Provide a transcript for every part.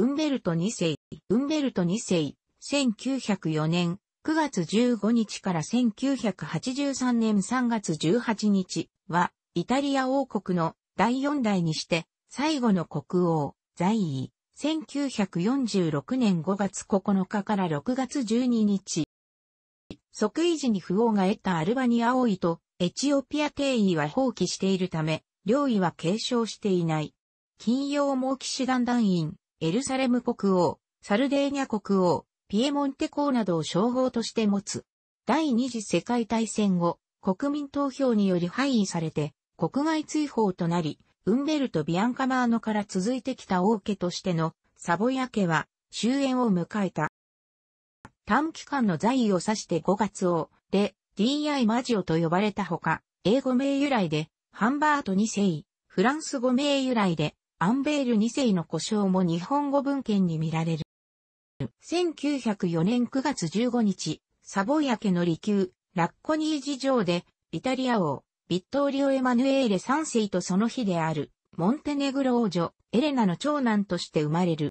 ウンベルト2世、ウンベルト2世、1904年9月15日から1983年3月18日は、イタリア王国の第4代にして、最後の国王、在位、1946年5月9日から6月12日。即位時に不王が得たアルバニア王位とエチオピア帝位は放棄しているため、領位は継承していない。金曜も騎士団団員、エルサレム国王、サルデーニャ国王、ピエモンテ公などを称号として持つ。第二次世界大戦後、国民投票により廃位されて、国外追放となり、ウンベルト・ビアンカマーノから続いてきた王家としてのサボヤ家は終焉を迎えた。短期間の在位を指して5月王、で、DI マジオと呼ばれたほか、英語名由来で、ハンバート2世、フランス語名由来で、アンベール2世の故障も日本語文献に見られる。1904年9月15日、サボイア家の離宮、ラッコニー事情で、イタリア王、ビットーリオ・エマヌエーレ3世とその日である、モンテネグロ王女、エレナの長男として生まれる。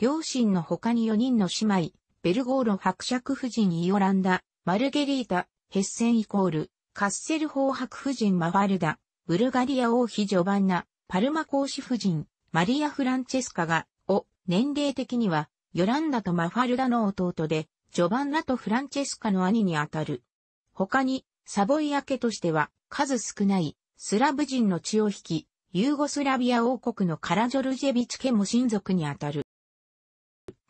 両親の他に4人の姉妹、ベルゴーロ伯爵夫人イオランダ、マルゲリータ、ヘッセンイコール、カッセル法伯夫人マファルダ、ブルガリア王妃ジョバンナ、パルマ公使夫人、マリア・フランチェスカが、を、年齢的には、ヨランダとマファルダの弟で、ジョバンナとフランチェスカの兄にあたる。他に、サボイア家としては、数少ない、スラブ人の血を引き、ユーゴスラビア王国のカラジョルジェビチ家も親族にあたる。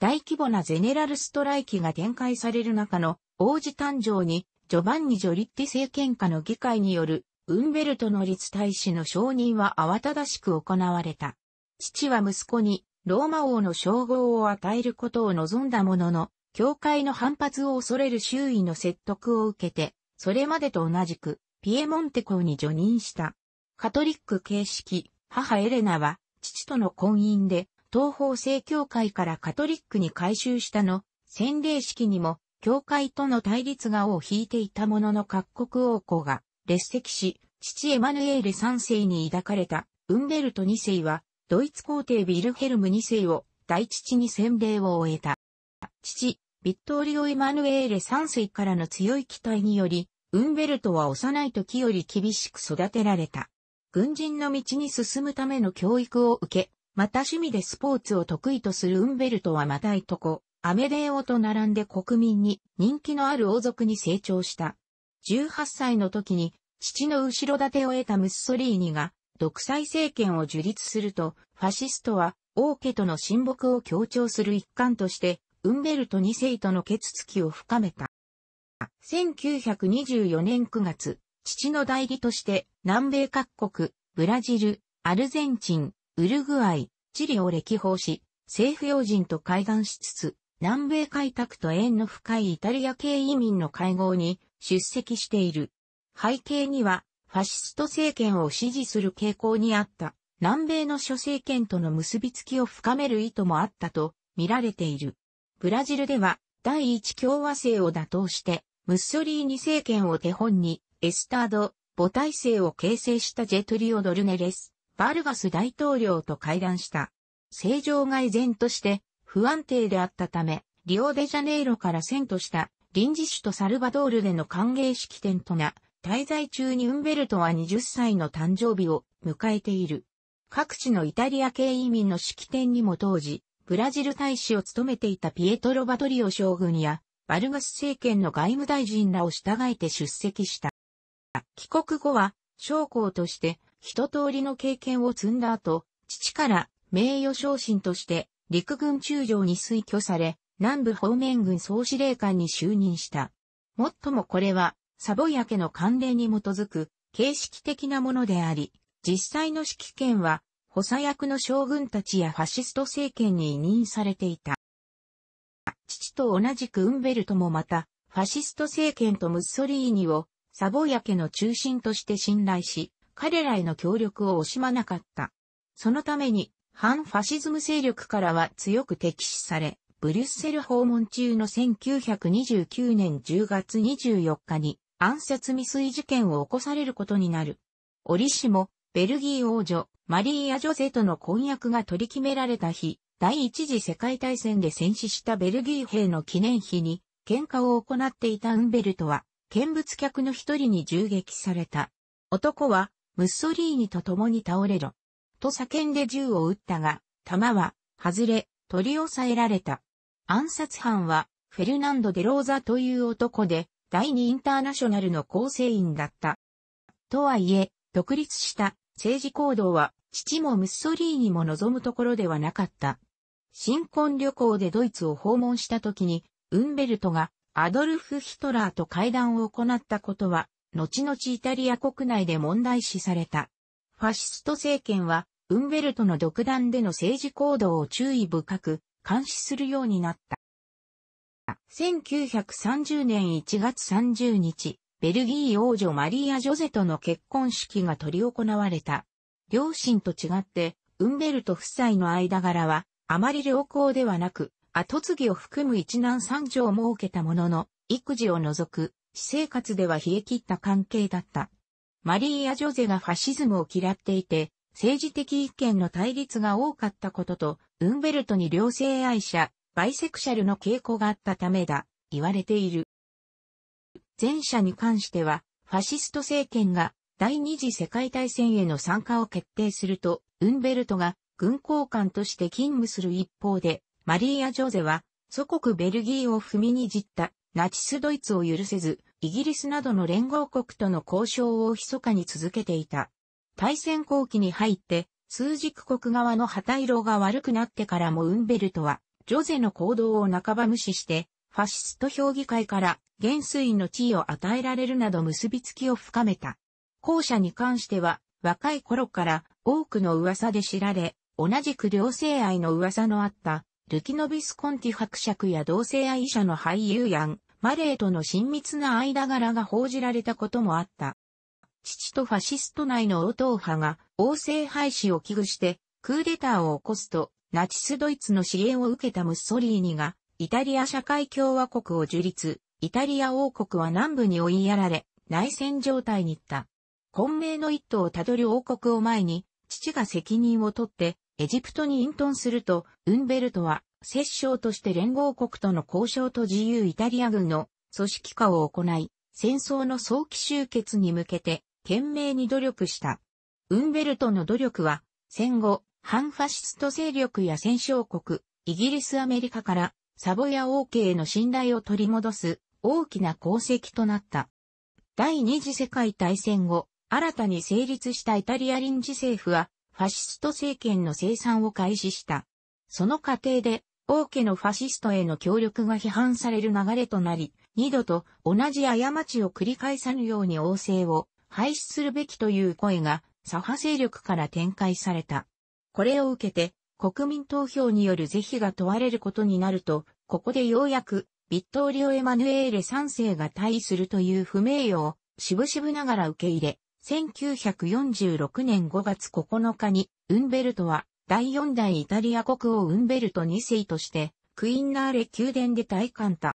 大規模なゼネラルストライキが展開される中の王子誕生に、ジョバンニ・ジョリッティ政権下の議会によるウンベルトの立大使の承認は慌ただしく行われた。父は息子にローマ王の称号を与えることを望んだものの、教会の反発を恐れる周囲の説得を受けて、それまでと同じくピエモンテ公に除任した。カトリック形式、母エレナは父との婚姻で東方正教会からカトリックに改修したの、洗礼式にも教会との対立が尾を引いていたものの各国王子が列席し、父エマヌエーレ3世に抱かれた、ウンベルト2世は、ドイツ皇帝ビルヘルム2世を、大父に洗礼を終えた。父、ビットーリオ・エマヌエーレ3世からの強い期待により、ウンベルトは幼い時より厳しく育てられた。軍人の道に進むための教育を受け、また趣味でスポーツを得意とするウンベルトはまたいとこ、アメデーオと並んで国民に人気のある王族に成長した。18歳の時に父の後ろ盾を得たムッソリーニが独裁政権を樹立すると、ファシストは王家との親睦を強調する一環として、ウンベルト2世との決付きを深めた。1924年9月、父の代理として南米各国、ブラジル、アルゼンチン、ウルグアイ、チリを歴訪し、政府要人と会談しつつ、南米開拓と縁の深いイタリア系移民の会合に出席している。背景には、ファシスト政権を支持する傾向にあった、南米の諸政権との結びつきを深める意図もあったと見られている。ブラジルでは、第一共和制を打倒して、ムッソリーニ政権を手本に、エスタード、母体制を形成したジェトリオ・ドルネレス、バルガス大統領と会談した。正常が依然として不安定であったため、リオデジャネイロから遷都した臨時首都サルバドールでの歓迎式典とな、滞在中にウンベルトは20歳の誕生日を迎えている。各地のイタリア系移民の式典にも当時、ブラジル大使を務めていたピエトロ・バトリオ将軍や、バルガス政権の外務大臣らを従えて出席した。帰国後は、将校として一通りの経験を積んだ後、父から名誉昇進として陸軍中将に推挙され、南部方面軍総司令官に就任した。もっともこれは、サボヤ家の慣例に基づく、形式的なものであり、実際の指揮権は、補佐役の将軍たちやファシスト政権に委任されていた。父と同じくウンベルトもまた、ファシスト政権とムッソリーニを、サボヤ家の中心として信頼し、彼らへの協力を惜しまなかった。そのために、反ファシズム勢力からは強く敵視され、ブリュッセル訪問中の1929年10月24日に暗殺未遂事件を起こされることになる。折しも、ベルギー王女、マリーア・ジョゼとの婚約が取り決められた日、第一次世界大戦で戦死したベルギー兵の記念碑に、喧嘩を行っていたウンベルトは、見物客の一人に銃撃された。男は、ムッソリーニと共に倒れろ。と叫んで銃を撃ったが、弾は、外れ、取り押さえられた。暗殺犯は、フェルナンド・デローザという男で、第二インターナショナルの構成員だった。とはいえ、独立した政治行動は、父もムッソリーニも望むところではなかった。新婚旅行でドイツを訪問した時に、ウンベルトがアドルフ・ヒトラーと会談を行ったことは、後々イタリア国内で問題視された。ファシスト政権は、ウンベルトの独断での政治行動を注意深く監視するようになった。1930年1月30日、ベルギー王女マリーア・ジョゼとの結婚式が執り行われた。両親と違って、ウンベルト夫妻の間柄は、あまり良好ではなく、後継ぎを含む一男三女を設けたものの、育児を除く、私生活では冷え切った関係だった。マリーア・ジョゼがファシズムを嫌っていて、政治的意見の対立が多かったことと、ウンベルトに両性愛者、バイセクシャルの傾向があったためだ、言われている。前者に関しては、ファシスト政権が第二次世界大戦への参加を決定すると、ウンベルトが軍交官として勤務する一方で、マリーア・ジョゼは、祖国ベルギーを踏みにじったナチスドイツを許せず、イギリスなどの連合国との交渉を密かに続けていた。大戦後期に入って、数軸国側の旗色が悪くなってからもウンベルトは、ジョゼの行動を半ば無視して、ファシスト評議会から元帥の地位を与えられるなど結びつきを深めた。後者に関しては、若い頃から多くの噂で知られ、同じく両性愛の噂のあった、ルキノビスコンティ伯爵や同性愛者の俳優やン、マレーとの親密な間柄が報じられたこともあった。父とファシスト内の応答派が王政廃止を危惧してクーデターを起こすと、ナチスドイツの支援を受けたムッソリーニが、イタリア社会共和国を樹立、イタリア王国は南部に追いやられ、内戦状態に行った。混迷の一途をたどる王国を前に、父が責任を取って、エジプトに隠遁すると、ウンベルトは、摂政として連合国との交渉と自由イタリア軍の組織化を行い、戦争の早期終結に向けて、懸命に努力した。ウンベルトの努力は、戦後、反ファシスト勢力や戦勝国、イギリスアメリカから、サボヤ王家への信頼を取り戻す、大きな功績となった。第二次世界大戦後、新たに成立したイタリア臨時政府は、ファシスト政権の生産を開始した。その過程で、王家のファシストへの協力が批判される流れとなり、二度と同じ過ちを繰り返さぬように王政を廃止するべきという声が左派勢力から展開された。これを受けて、国民投票による是非が問われることになると、ここでようやく、ビットーリオ・エマヌエーレ3世が退位するという不名誉を、しぶしぶながら受け入れ、1946年5月9日に、ウンベルトは、第4代イタリア国王ウンベルト2世として、クインナーレ宮殿で退官た。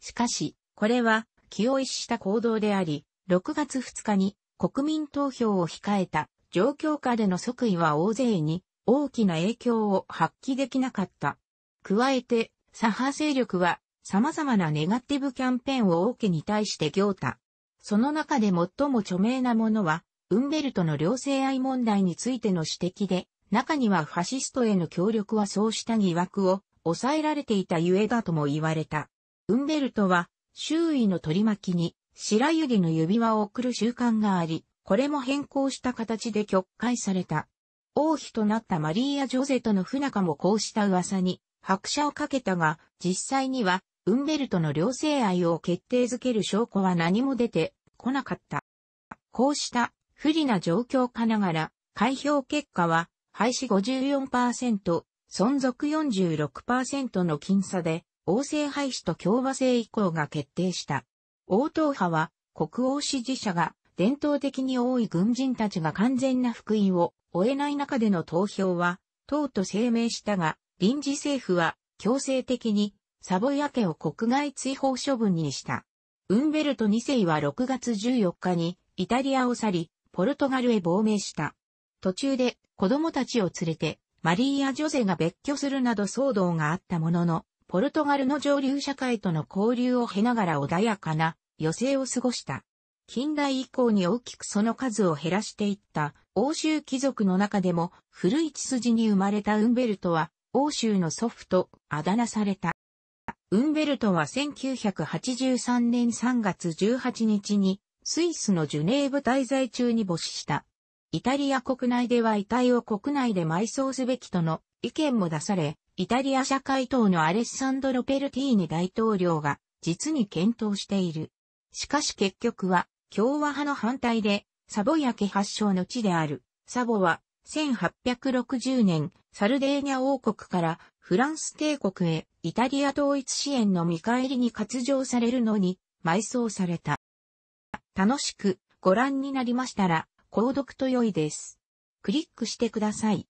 しかし、これは、気を逸した行動であり、6月2日に国民投票を控えた状況下での即位は大勢に大きな影響を発揮できなかった。加えて、左派勢力は様々なネガティブキャンペーンを王家に対して行った。その中で最も著名なものは、ウンベルトの両性愛問題についての指摘で、中にはファシストへの協力はそうした疑惑を抑えられていたゆえだとも言われた。ウンベルトは周囲の取り巻きに白百合の指輪を贈る習慣があり、これも変更した形で曲解された。王妃となったマリーア・ジョゼとの不仲もこうした噂に拍車をかけたが、実際には、ウンベルトの両性愛を決定づける証拠は何も出てこなかった。こうした不利な状況かながら、開票結果は、廃止54%、存続46%の僅差で、王政廃止と共和制以降が決定した。王党派は国王支持者が伝統的に多い軍人たちが完全な福音を終えない中での投票は、党と声明したが、臨時政府は強制的にサボヤ家を国外追放処分にした。ウンベルト2世は6月14日にイタリアを去り、ポルトガルへ亡命した。途中で子供たちを連れてマリーア・ジョゼが別居するなど騒動があったものの、ポルトガルの上流社会との交流を経ながら穏やかな余生を過ごした。近代以降に大きくその数を減らしていった欧州貴族の中でも古い血筋に生まれたウンベルトは欧州の祖父とあだ名された。ウンベルトは1983年3月18日にスイスのジュネーブ滞在中に没死した。イタリア国内では遺体を国内で埋葬すべきとの意見も出され、イタリア社会党のアレッサンドロ・ペルティーニ大統領が実に検討している。しかし結局は、共和派の反対で、サボヤ家発祥の地である、サボは、1860年、サルデーニャ王国からフランス帝国へイタリア統一支援の見返りに割譲されるのに埋葬された。楽しくご覧になりましたら、購読と良いです。クリックしてください。